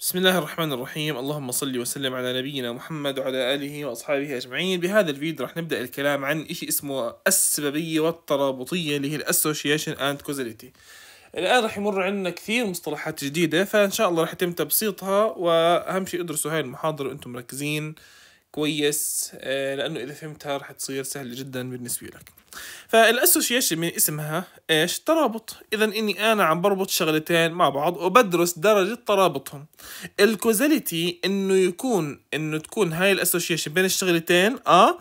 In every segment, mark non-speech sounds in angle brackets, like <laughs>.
بسم الله الرحمن الرحيم اللهم صل وسلم على نبينا محمد وعلى آله وأصحابه أجمعين بهذا الفيديو راح نبدأ الكلام عن إشي اسمه السببية والترابطية اللي هي الأسوشيشن أند كوزاليتي الآن راح يمر عندنا كثير مصطلحات جديدة فإن شاء الله راح يتم تبسيطها وأهم شيء ادرسوا هاي المحاضرة وأنتم مركزين كويس آه، لانه اذا فهمتها رح تصير سهله جدا بالنسبه لك فالاسوشيشن من اسمها ايش ترابط اذا اني انا عم بربط شغلتين مع بعض وبدرس درجه ترابطهم الكوزاليتي انه يكون انه تكون هاي الاسوشيشن بين الشغلتين اه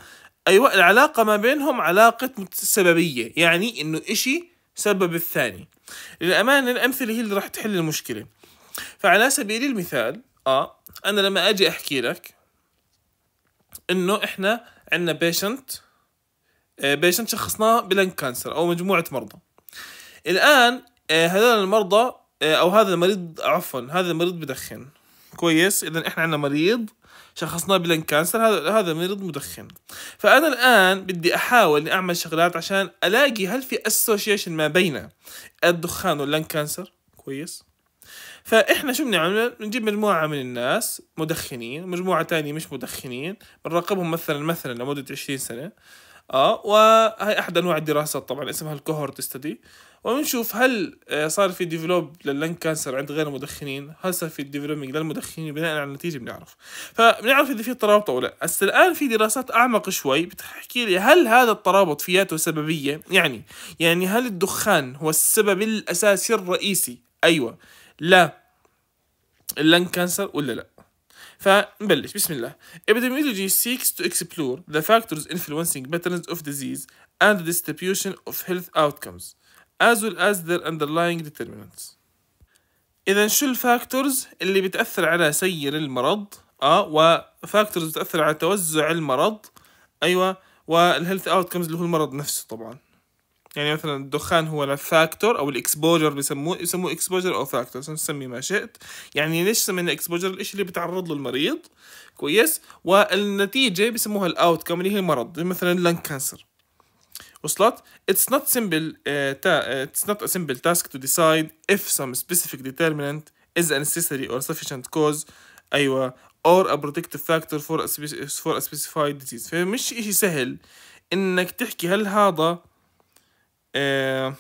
ايوه العلاقه ما بينهم علاقه سببيه يعني انه اشي سبب الثاني للامانه الامثله هي اللي رح تحل المشكله فعلى سبيل المثال اه انا لما اجي احكي لك انه احنا عندنا بيشنت بيشنت شخصناه بلنك كانسر او مجموعه مرضى الان آه، هذول المرضى آه، او هذا المريض عفوا هذا المريض بدخن كويس اذا احنا عندنا مريض شخصناه بلنك كانسر هذا هذا مريض مدخن فانا الان بدي احاول اني اعمل شغلات عشان الاقي هل في اسوشيشن ما بين الدخان واللنك كانسر كويس فاحنا شو بنعمل بنجيب مجموعه من الناس مدخنين مجموعه تانية مش مدخنين بنراقبهم مثلا مثلا لمده 20 سنه اه وهي احد انواع الدراسات طبعا اسمها الكوهورت ستدي وبنشوف هل آه، صار في ديفلوب لللنج كانسر عند غير المدخنين هل صار في ديفلوبينج للمدخنين بناء على النتيجه بنعرف فبنعرف اذا في ترابط او لا هسه الان في دراسات اعمق شوي بتحكي لي هل هذا الترابط فياته سببيه يعني يعني هل الدخان هو السبب الاساسي الرئيسي ايوه لا اللنج كانسر ولا لا فنبلش بسم الله Epidemiology seeks to explore the factors influencing patterns of disease and the distribution of health outcomes as well as their underlying determinants إذا شو الفاكتورز اللي بتأثر على سير المرض اه وفاكتورز بتأثر على توزع المرض ايوه والهيلث اوتكمز اللي هو المرض نفسه طبعا يعني مثلا الدخان هو الفاكتور او الاكسبوجر بسموه يسموه اكسبوجر او فاكتور سمي ما شئت يعني ليش سمينا اكسبوجر الشيء اللي بتعرض له المريض كويس والنتيجه بسموها الاوت كم اللي هي المرض مثلا لنج كانسر وصلت it's not simple اتس نوت ا it's not a simple task to decide if some specific determinant is a necessary or sufficient cause ايوه or a protective factor for a, for a disease فمش إشي سهل انك تحكي هل هذا آه،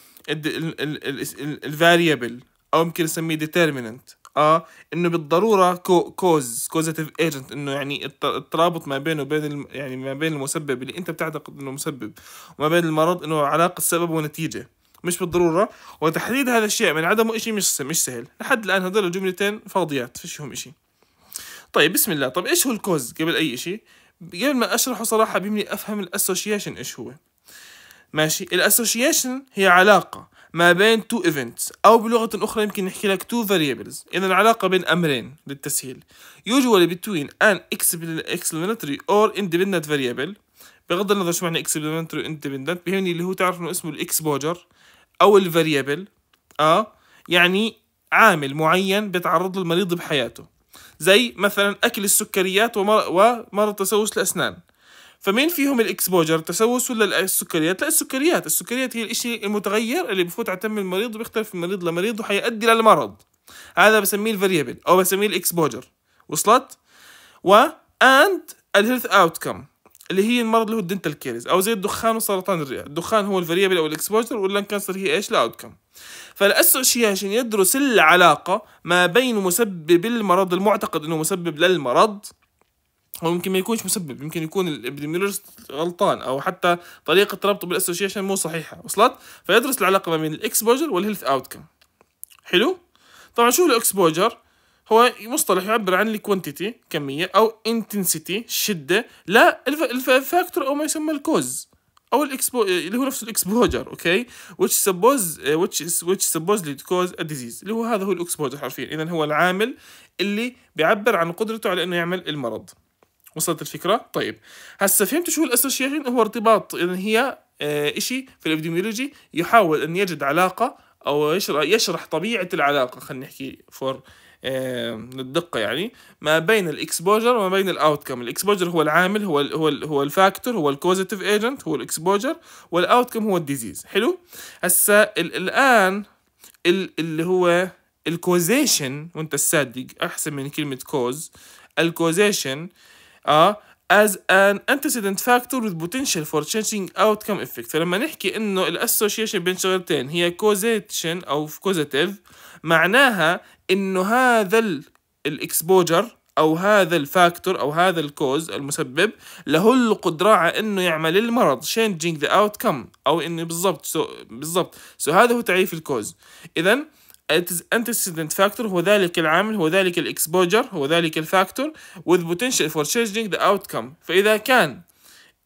الفاريبل او يمكن نسميه ديترميننت اه انه بالضروره كوز كوزاتيف ايجنت انه يعني الترابط ما بينه وبين يعني ما بين المسبب اللي انت بتعتقد انه مسبب وما بين المرض انه علاقه سبب ونتيجه مش بالضروره وتحديد هذا الشيء من عدمه شيء مش مش سهل لحد الان هذول الجملتين فاضيات فيش فيهم شيء طيب بسم الله طب ايش هو الكوز قبل اي شيء قبل ما اشرحه صراحه بيمني افهم الاسوشيشن ايش هو ماشي الاسوشيشن هي علاقه ما بين تو ايفنتس او بلغه اخرى يمكن نحكي لك تو فاريبلز اذا العلاقه بين امرين للتسهيل usually between an explanatory or independent variable بغض النظر شو معنى explanatory independent بيهمني اللي هو تعرف انه اسمه الاكسبوجر او الفاريبل اه يعني عامل معين بيتعرض له المريض بحياته زي مثلا اكل السكريات ومرض تسوس الاسنان فمين فيهم الاكسبوجر التسوس ولا السكريات لا السكريات السكريات هي الشيء المتغير اللي بفوت على تم المريض وبيختلف من مريض لمريض وحيؤدي للمرض هذا بسميه الفاريبل او بسميه الاكسبوجر وصلت و اند الهيلث اوتكم اللي هي المرض اللي هو الدنتال كيرز او زي الدخان وسرطان الرئه الدخان هو الفاريبل او الاكسبوجر واللن كانسر هي ايش الاوتكم فالاسوشيشن يدرس العلاقه ما بين مسبب المرض المعتقد انه مسبب للمرض هو يمكن ما يكونش مسبب يمكن يكون الابديميولوجيست غلطان او حتى طريقه ربطه بالاسوشيشن مو صحيحه وصلت فيدرس العلاقه ما بين الاكسبوجر والهيلث اوتكم حلو طبعا شو الاكسبوجر هو مصطلح يعبر عن الكوانتيتي كميه او انتنسيتي شده لا الفاكتور او ما يسمى الكوز او الاكسبو اللي هو نفسه الاكسبوجر اوكي which سبوز which is which supposedly cause a disease اللي هو هذا هو الاكسبوجر حرفيا اذا هو العامل اللي بيعبر عن قدرته على انه يعمل المرض وصلت الفكره طيب هسه فهمت شو الاسوشيشن هو ارتباط اذا هي آه، إشي في الابديميولوجي يحاول ان يجد علاقه او يشرح, يشرح طبيعه العلاقه خلينا نحكي فور آه، للدقه يعني ما بين الاكسبوجر وما بين الاوتكم الاكسبوجر هو العامل هو الـ هو الـ هو الفاكتور هو الكوزيتيف ايجنت هو الاكسبوجر والاوتكم هو الديزيز حلو هسه الان اللي هو الكوزيشن وانت الصادق احسن من كلمه كوز الكوزيشن اه as an antecedent factor with potential for changing outcome effect فلما نحكي انه الاسوشيشن بين شغلتين هي causation او causative معناها انه هذا الاكسبوجر او هذا الفاكتور او هذا الكوز المسبب له القدره على انه يعمل المرض changing the outcome او انه بالضبط بالضبط سو هذا هو تعريف الكوز اذا antecedent factor هو ذلك العامل هو ذلك الاكسبوجر هو ذلك الفاكتور with potential for changing the outcome فإذا كان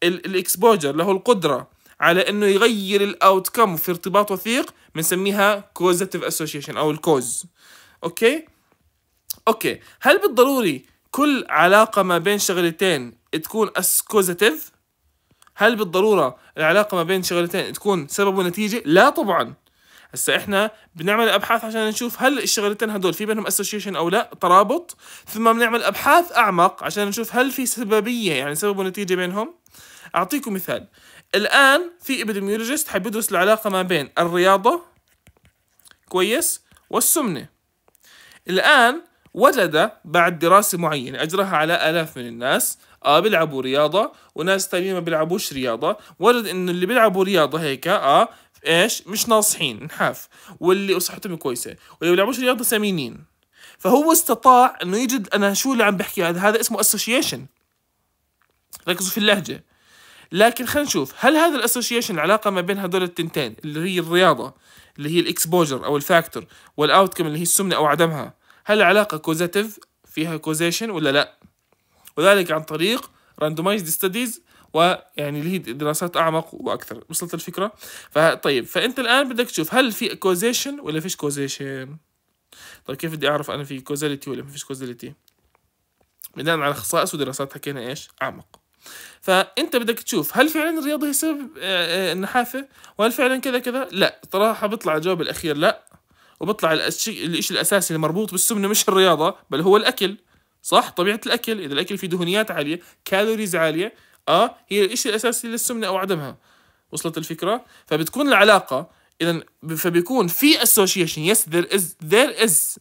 الاكسبوجر له القدرة على انه يغير الاوتكم في ارتباط وثيق بنسميها causative association او الكوز اوكي اوكي هل بالضروري كل علاقة ما بين شغلتين تكون causative هل بالضرورة العلاقة ما بين شغلتين تكون سبب ونتيجة لا طبعا هسا احنا بنعمل ابحاث عشان نشوف هل الشغلتين هدول في بينهم اسوشيشن او لا ترابط ثم بنعمل ابحاث اعمق عشان نشوف هل في سببيه يعني سبب ونتيجه بينهم اعطيكم مثال الان في ابيديميولوجيست يدرس العلاقه ما بين الرياضه كويس والسمنه الان وجد بعد دراسة معينة أجراها على آلاف من الناس آه بيلعبوا رياضة وناس تانيين ما بيلعبوش رياضة وجد إنه اللي بيلعبوا رياضة هيك آه ايش مش ناصحين نحاف واللي صحتهم كويسه واللي ما بيلعبوش رياضه سمينين فهو استطاع انه يجد انا شو اللي عم بحكي هذا هذا اسمه اسوشيشن ركزوا في اللهجه لكن خلينا نشوف هل هذا الاسوشيشن العلاقه ما بين هذول التنتين اللي هي الرياضه اللي هي الاكسبوجر او الفاكتور والاوتكم اللي هي السمنه او عدمها هل العلاقه كوزاتيف فيها كوزيشن ولا لا وذلك عن طريق راندومايزد ستاديز ويعني هي دراسات اعمق واكثر وصلت الفكره فطيب فانت الان بدك تشوف هل في كوزيشن ولا فيش كوزيشن طيب كيف بدي اعرف انا في كوزاليتي ولا ما فيش كوزاليتي بناء على خصائص ودراسات حكينا ايش اعمق فانت بدك تشوف هل فعلا الرياضه هي سبب آه، آه، النحافه وهل فعلا كذا كذا لا صراحه بيطلع الجواب الاخير لا وبطلع الشيء الاساسي المربوط بالسمنه مش الرياضه بل هو الاكل صح طبيعه الاكل اذا الاكل فيه دهنيات عاليه كالوريز عاليه اه هي الشيء الاساسي للسمنه او عدمها وصلت الفكره فبتكون العلاقه اذا فبيكون في association yes there is there is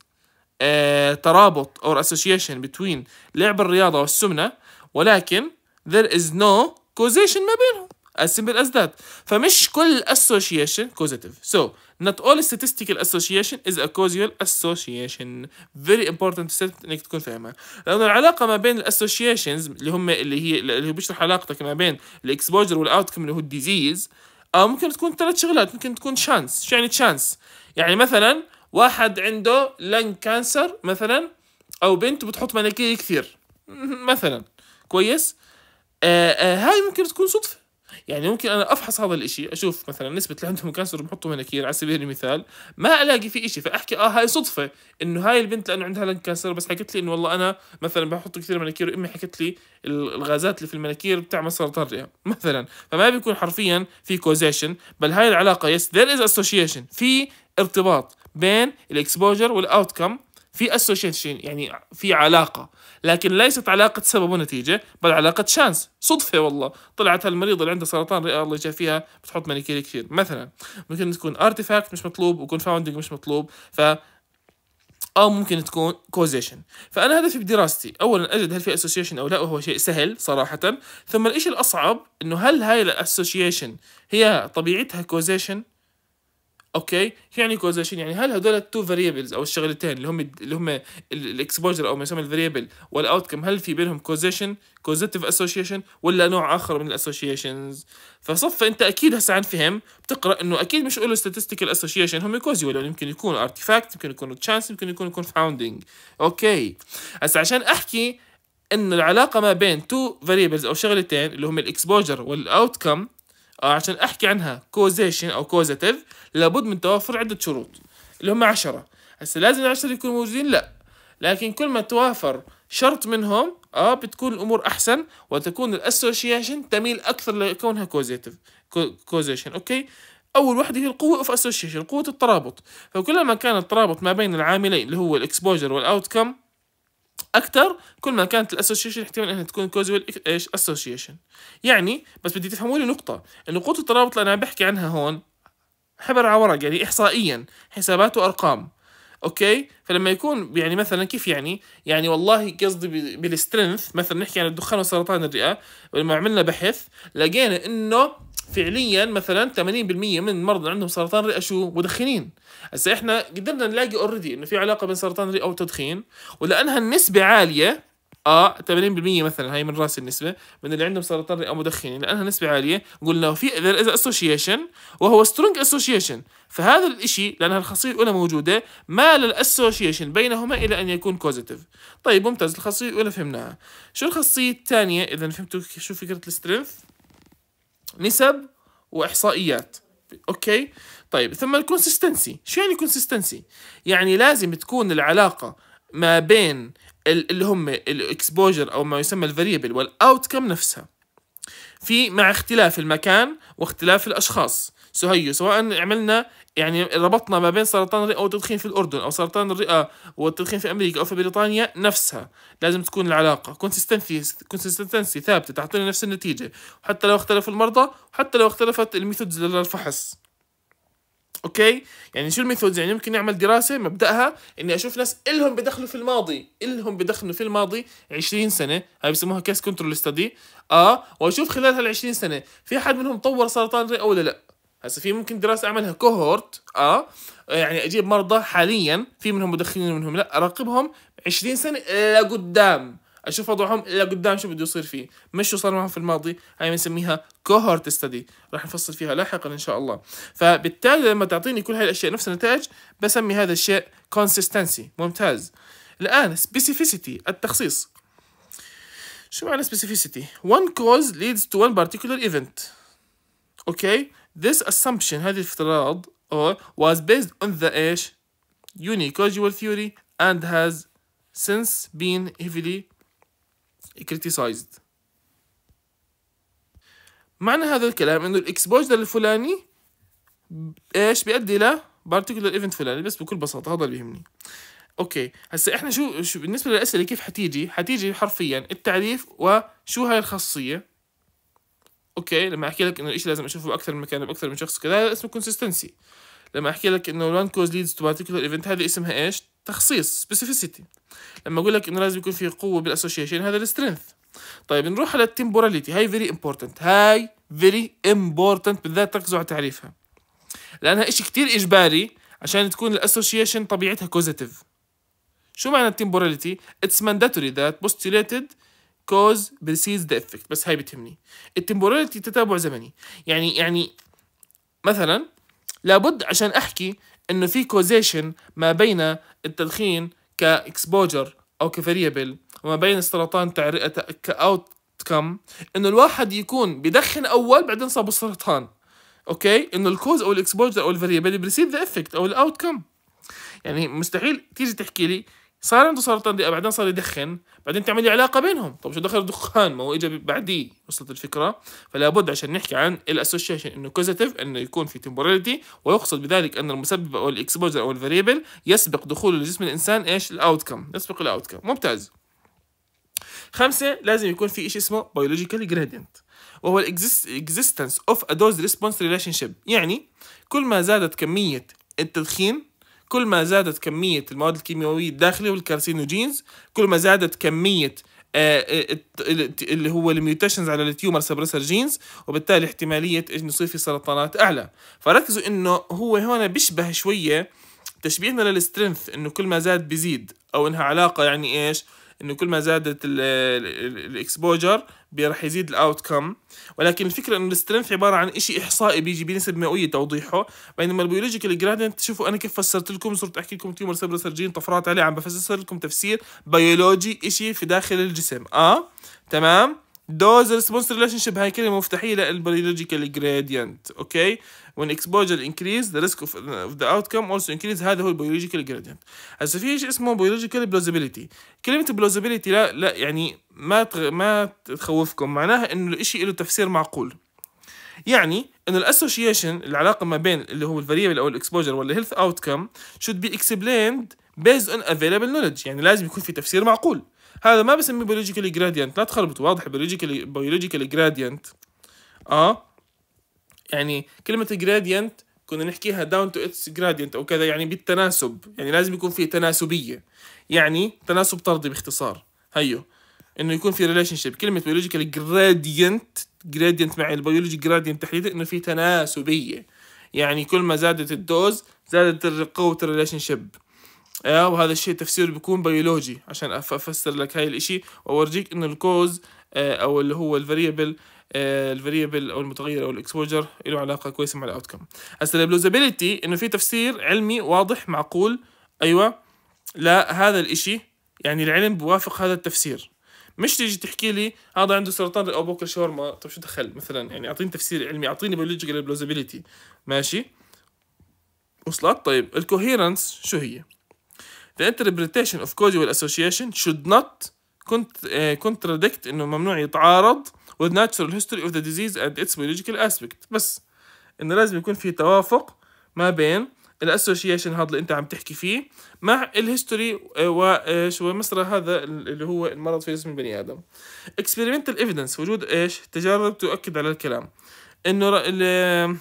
آه، ترابط or association بتوين لعب الرياضه والسمنه ولكن there is no causation ما بينهم as simple as that فمش كل association causative so not all statistical association is a causal association very important to set انك تكون فاهمها لأن العلاقة ما بين الاسوشيشنز اللي هم اللي هي اللي بيشرح علاقتك ما بين الاكسبوجر والاوتكم اللي هو الديزيز أو آه، ممكن تكون ثلاث شغلات ممكن تكون شانس شو يعني شانس يعني مثلا واحد عنده لنج كانسر مثلا أو بنت بتحط مناكير كثير مثلا كويس آه آه هاي ممكن تكون صدفة يعني ممكن انا افحص هذا الاشي اشوف مثلا نسبه اللي عندهم كانسر بحطوا مناكير على سبيل المثال ما الاقي في اشي فاحكي اه هاي صدفه انه هاي البنت لانه عندها لنج كانسر بس حكت لي انه والله انا مثلا بحط كثير مناكير وامي حكت لي الغازات اللي في المناكير بتعمل سرطان رئه مثلا فما بيكون حرفيا في كوزيشن بل هاي العلاقه يس ذير از اسوشيشن في ارتباط بين الاكسبوجر والاوتكم في اسوشيشن يعني في علاقه لكن ليست علاقه سبب ونتيجه بل علاقه شانس صدفه والله طلعت هالمريض اللي عندها سرطان رئه الله يجازيها فيها بتحط مانيكير كثير مثلا ممكن تكون ارتيفاكت مش مطلوب فاوندنج مش مطلوب ف او ممكن تكون كوزيشن فانا هدفي بدراستي اولا اجد هل في اسوشيشن او لا وهو شيء سهل صراحه ثم الشيء الاصعب انه هل هاي الاسوشيشن هي طبيعتها كوزيشن اوكي شو يعني كوزيشن يعني هل هذول التو فاريبلز او الشغلتين اللي هم اللي هم الاكسبوجر او ما يسمى الفاريبل والاوتكم هل في بينهم كوزيشن كوزيتيف اسوشيشن ولا نوع اخر من الاسوشيشنز فصف انت اكيد هسه عن فهم بتقرا انه اكيد مش له statistical اسوشيشن هم كوزي يعني ولا يمكن يكون ارتيفاكت يمكن يكون تشانس يمكن يكون كونفاوندينج اوكي هسه عشان احكي انه العلاقه ما بين تو فاريبلز او شغلتين اللي هم الاكسبوجر والاوتكم آه، عشان احكي عنها كوزيشن او كوزاتيف لابد من توافر عده شروط اللي هم عشرة هسه لازم العشرة يكونوا موجودين لا لكن كل ما توافر شرط منهم اه بتكون الامور احسن وتكون الاسوشيشن تميل اكثر لكونها كوزيتيف كوزيشن اوكي اول وحده هي القوه اوف اسوشيشن قوه الترابط فكلما كان الترابط ما بين العاملين اللي هو الاكسبوجر والاوتكم اكثر كل ما كانت الاسوشيشن احتمال انها تكون كوزوال ايش اسوشيشن يعني بس بدي تفهموا لي نقطه انه قوه الترابط اللي انا بحكي عنها هون حبر على ورق يعني احصائيا حسابات وارقام اوكي فلما يكون يعني مثلا كيف يعني يعني والله قصدي بالسترينث مثلا نحكي عن الدخان وسرطان الرئه ولما عملنا بحث لقينا انه فعليا مثلا 80% من المرضى اللي عندهم سرطان رئه شو مدخنين هسه احنا قدرنا نلاقي اوريدي انه في علاقه بين سرطان الرئه والتدخين ولانها النسبه عاليه اه 80% مثلا هاي من راس النسبه من اللي عندهم سرطان رئه مدخنين لانها نسبه عاليه قلنا في اذا اسوشيشن وهو سترونج اسوشيشن فهذا الشيء لانها الخاصيه الاولى موجوده مال الاسوشيشن بينهما الى ان يكون كوزيتيف طيب ممتاز الخاصيه الاولى فهمناها شو الخاصيه الثانيه اذا فهمتوا شو فكره السترينث نسب واحصائيات اوكي طيب ثم الكونسستنسي شو يعني كونسستنسي يعني لازم تكون العلاقه ما بين اللي هم الاكسبوجر او ما يسمى الفاريبل والاوتكم نفسها في مع اختلاف المكان واختلاف الاشخاص سهيو سواء عملنا يعني ربطنا ما بين سرطان الرئة والتدخين في الأردن أو سرطان الرئة والتدخين في أمريكا أو في بريطانيا نفسها لازم تكون العلاقة كونسستنسي ثابتة تعطينا نفس النتيجة حتى لو اختلف المرضى وحتى لو اختلفت الميثودز للفحص اوكي يعني شو الميثودز يعني ممكن نعمل دراسه مبداها اني اشوف ناس الهم بدخلوا في الماضي الهم بدخلوا في الماضي 20 سنه هاي بسموها كيس كنترول ستدي اه واشوف خلال هال 20 سنه في حد منهم طور سرطان الرئه ولا لا هسه في ممكن دراسه اعملها كوهورت اه يعني اجيب مرضى حاليا في منهم مدخنين ومنهم لا اراقبهم 20 سنه لقدام اشوف وضعهم لقدام شو بده يصير فيه مش شو صار معهم في الماضي هاي بنسميها كوهورت ستدي راح نفصل فيها لاحقا ان شاء الله فبالتالي لما تعطيني كل هاي الاشياء نفس النتائج بسمي هذا الشيء كونسيستنسي ممتاز الان سبيسيفيسيتي التخصيص شو معنى سبيسيفيسيتي one cause leads to one particular event اوكي okay. This assumption هذا الافتراض or was based on the ايش unicausal theory and has since been heavily criticized معنى هذا الكلام انه الاكسبوجر الفلاني ايش بيؤدي ل particular event فلاني بس بكل بساطه هذا اللي بيهمني اوكي هسا احنا شو, شو بالنسبه للاسئله كيف حتيجي حتيجي حرفيا التعريف وشو هاي الخاصيه اوكي لما احكي لك انه الشيء لازم اشوفه باكثر من مكان باكثر من شخص كذا هذا اسمه كونسيستنسي لما احكي لك انه وان كوز ليدز تو بارتيكولر ايفنت هذه اسمها ايش؟ تخصيص سبيسيفيسيتي لما اقول لك انه لازم يكون في قوه بالاسوشيشن هذا السترينث طيب نروح على التيمبوراليتي هاي فيري امبورتنت هاي فيري امبورتنت بالذات ركزوا على تعريفها لانها شيء كثير اجباري عشان تكون الاسوشيشن طبيعتها كوزيتيف شو معنى التيمبوراليتي؟ It's mandatory that postulated cause بريسيز ذا افكت بس هاي بتهمني التمبوراليتي تتابع زمني يعني يعني مثلا لابد عشان احكي انه في كوزيشن ما بين التدخين كاكسبوجر او كفاريبل وما بين السرطان كاوت كم انه الواحد يكون بدخن اول بعدين صابه السرطان اوكي انه الكوز او الاكسبوجر او الفاريبل بريسيد ذا افكت او الاوت كم يعني مستحيل تيجي تحكي لي صار عنده سرطان دي بعدين صار يدخن بعدين تعمل لي علاقه بينهم طب شو دخل الدخان ما هو اجى بعديه وصلت الفكره فلا بد عشان نحكي عن الاسوشيشن انه كوزيتيف انه يكون في تمبوراليتي ويقصد بذلك ان المسبب او الاكسبوجر او الفاريبل يسبق دخوله لجسم الانسان ايش الاوتكم يسبق الاوتكم ممتاز خمسة لازم يكون في شيء اسمه بيولوجيكال جريدينت وهو الاكزيستنس اوف ا دوز ريسبونس ريليشن شيب يعني كل ما زادت كمية التدخين كل ما زادت كمية المواد الكيميائية الداخلية والكارسينوجينز كل ما زادت كمية آه، آه، اللي هو الميوتيشنز على التيومر سبريسر جينز وبالتالي احتمالية انه يصير في سرطانات اعلى فركزوا انه هو هون بيشبه شوية تشبيهنا للسترينث انه كل ما زاد بيزيد او انها علاقة يعني ايش انه كل ما زادت الاكسبوجر راح يزيد الاوت كم ولكن الفكره انه السترينث عباره عن شيء احصائي بيجي بنسب مئويه توضيحه بينما البيولوجيكال جرادينت شوفوا انا كيف فسرت لكم صرت احكي لكم تيومر سيبرو سرجين طفرات عليه عم بفسر لكم تفسير بيولوجي شيء في داخل الجسم اه تمام دوز Those ريليشن شيب هاي كلمة مفتاحية للبيولوجيكال جراديانت اوكي when exposure increase the risk of, ذا uh, the outcome also increase هذا هو البيولوجيكال جراديانت هسا في شيء اسمه بيولوجيكال بلوزابيلتي كلمة بلوزابيلتي لا لا يعني ما تغ... ما تخوفكم معناها انه الشيء له تفسير معقول يعني انه الاسوشيشن العلاقه ما بين اللي هو الفاريبل او الاكسبوجر ولا اوتكم should be اكسبليند بيز اون افيلابل نوليدج يعني لازم يكون في تفسير معقول هذا ما بسميه بيولوجيكال جراديانت لا تخربطوا واضح بيولوجيكال بيولوجيكال جراديانت اه يعني كلمه جراديانت كنا نحكيها داون تو اتس جراديانت او كذا يعني بالتناسب يعني لازم يكون في تناسبيه يعني تناسب طردي باختصار هيو انه يكون في ريليشن شيب كلمه بيولوجيكال جراديانت جراديانت مع البيولوجي جراديانت تحديدا انه في تناسبيه يعني كل ما زادت الدوز زادت قوه الريليشن شيب آه، وهذا الشيء تفسير بيكون بيولوجي عشان افسر لك هاي الاشي واورجيك انه الكوز آه، او اللي هو الفاريبل آه، الفاريبل او المتغير او الاكسبوجر له علاقه كويسه مع الاوتكم هسه البلوزابيلتي انه في تفسير علمي واضح معقول ايوه لهذا الاشي يعني العلم بوافق هذا التفسير مش تيجي تحكي لي هذا عنده سرطان او بوكل شاورما طب شو دخل مثلا يعني اعطيني تفسير علمي اعطيني بيولوجيكال بلوزابيلتي ماشي وصلت طيب الكوهيرنس شو هي The interpretation of causal association should not contradict انه ممنوع يتعارض with natural history of the disease and its biological aspect بس انه لازم يكون في توافق ما بين الاسوشيشن هذا اللي انت عم تحكي فيه مع الهيستوري وشو مصر هذا اللي هو المرض في جسم البني ادم experimental evidence وجود ايش تجارب تؤكد على الكلام انه ال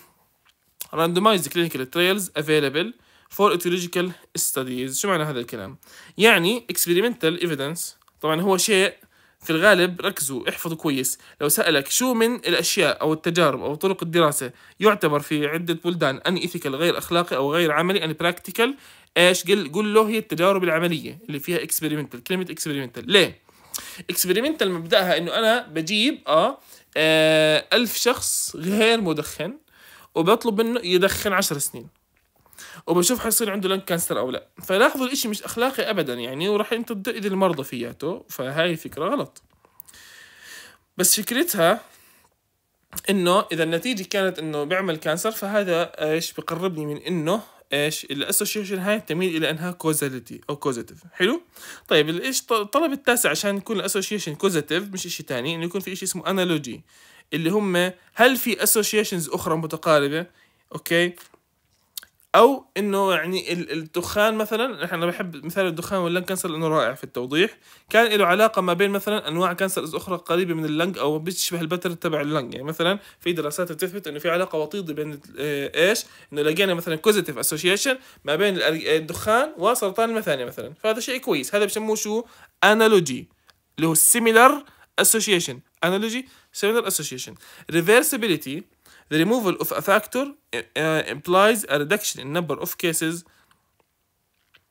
randomized clinical trials available for ethological studies شو معنى هذا الكلام؟ يعني experimental evidence طبعا هو شيء في الغالب ركزوا احفظوا كويس لو سألك شو من الأشياء أو التجارب أو طرق الدراسة يعتبر في عدة بلدان أن إيثيكال غير أخلاقي أو غير عملي أن براكتيكال إيش قل, قل له هي التجارب العملية اللي فيها اكسبيرمنتال كلمة اكسبيرمنتال ليه؟ اكسبيرمنتال مبدأها إنه أنا بجيب آه, آه ألف شخص غير مدخن وبطلب منه يدخن عشر سنين وبشوف حيصير عنده لنك كانسر او لا فلاحظوا الاشي مش اخلاقي ابدا يعني وراح انت تدقد المرضى فياته فهاي فكره غلط بس فكرتها انه اذا النتيجه كانت انه بيعمل كانسر فهذا ايش بقربني من انه ايش الاسوشيشن هاي تميل الى انها كوزاليتي او كوزاتيف حلو طيب ايش الطلب التاسع عشان يكون الاسوشيشن كوزاتيف مش شيء ثاني انه يكون في شيء اسمه انالوجي اللي هم هل في اسوشيشنز اخرى متقاربه اوكي او انه يعني الدخان مثلا انا بحب مثال الدخان واللنج كانسر لانه رائع في التوضيح كان له علاقه ما بين مثلا انواع كانسرز اخرى قريبه من اللنج او بتشبه البتر تبع اللنج يعني مثلا في دراسات بتثبت انه في علاقه وطيده بين آه، ايش انه لقينا مثلا كوزيتيف اسوشيشن ما بين آه، الدخان وسرطان المثانه مثلا فهذا شيء كويس هذا بسموه شو انالوجي اللي هو سيميلر اسوشيشن انالوجي سيميلر اسوشيشن ريفيرسبيليتي The removal of a factor uh, uh, implies a reduction in number of cases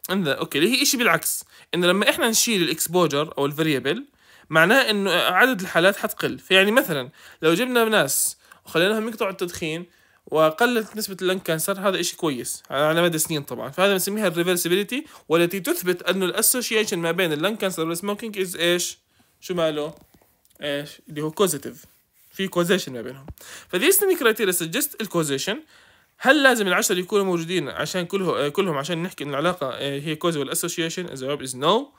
in the اوكي اللي هي إشي بالعكس انه لما احنا نشيل الاكسبوجر او الفاريبل معناه انه عدد الحالات حتقل فيعني مثلا لو جبنا ناس وخليناهم يقطعوا التدخين وقلت نسبة اللنج كانسر هذا إشي كويس على مدى سنين طبعا فهذا بنسميها الريفرسبيليتي والتي تثبت أنه الأسوشيشن ما بين اللنج كانسر والسموكينج إز إيش شو ماله إيش اللي هو كوزيتيف في كوزيشن ما بينهم فذي سنين كرايتيريا سجست الكوزيشن هل لازم العشرة يكونوا موجودين عشان كله كلهم عشان نحكي ان العلاقه آه، هي كوزوال اسوشيشن الجواب از نو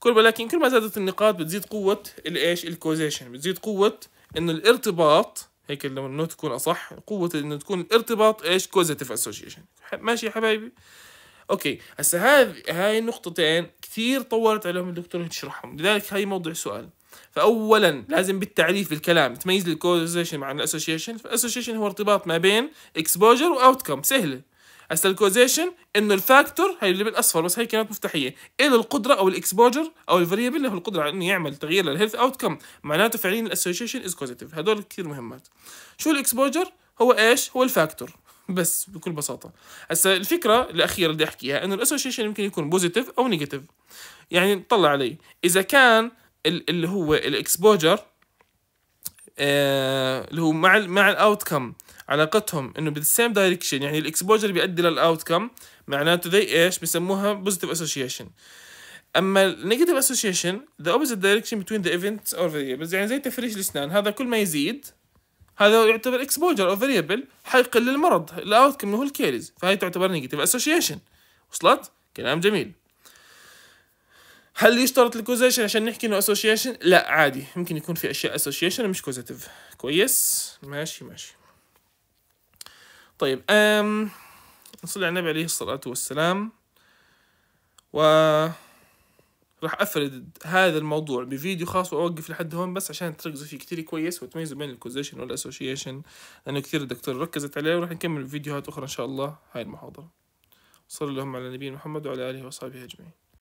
كل ولكن كل ما زادت النقاط بتزيد قوه الايش الكوزيشن بتزيد قوه انه الارتباط هيك لو النوت تكون اصح قوه انه تكون الارتباط ايش كوزيتيف اسوشيشن ماشي يا حبايبي اوكي هسه هذه هاي النقطتين كثير طولت عليهم الدكتور تشرحهم لذلك هاي موضوع سؤال فاولا لازم بالتعريف بالكلام تميز الكوزيشن مع الاسوشيشن فالاسوشيشن هو ارتباط ما بين اكسبوجر واوتكم سهله هسه الكوزيشن انه الفاكتور هي اللي بالاصفر بس هي كلمات مفتاحيه له القدره او الاكسبوجر او الفاريبل له القدره على انه يعمل تغيير للهيلث اوت كم معناته فعليا الاسوشيشن از كوزيتيف هدول كثير مهمات شو الاكسبوجر هو ايش هو الفاكتور <laughs> بس بكل بساطه هسه الفكره الاخيره اللي احكيها انه الاسوشيشن يمكن يكون بوزيتيف او نيجاتيف يعني طلع علي اذا كان اللي هو الاكسبوجر آه، اللي هو مع مع مع الاوتكم علاقتهم انه بالسيم دايركشن يعني الاكسبوجر بيؤدي للاوتكم معناته ذي ايش بسموها بوزيتيف اسوشيشن اما النيجاتيف اسوشيشن ذا اوبزيت دايركشن بتوين ذا ايفنت اور فيريبلز يعني زي تفريش الاسنان هذا كل ما يزيد هذا يعتبر اكسبوجر او فيريبل حيقل المرض الاوتكم اللي هو الكيرز فهي تعتبر نيجاتيف اسوشيشن وصلت كلام جميل هل يشترط الكوزيشن عشان نحكي انه اسوشيشن؟ لا عادي ممكن يكون في اشياء اسوشيشن مش كوزيتيف كويس ماشي ماشي طيب أم نصلي على النبي عليه الصلاة والسلام و راح افرد هذا الموضوع بفيديو خاص واوقف لحد هون بس عشان تركزوا فيه كتير كويس وتميزوا بين الكوزيشن والاسوشيشن لانه كثير الدكتور ركزت عليه وراح نكمل فيديوهات اخرى ان شاء الله هاي المحاضرة صلى اللهم على نبينا محمد وعلى اله وصحبه اجمعين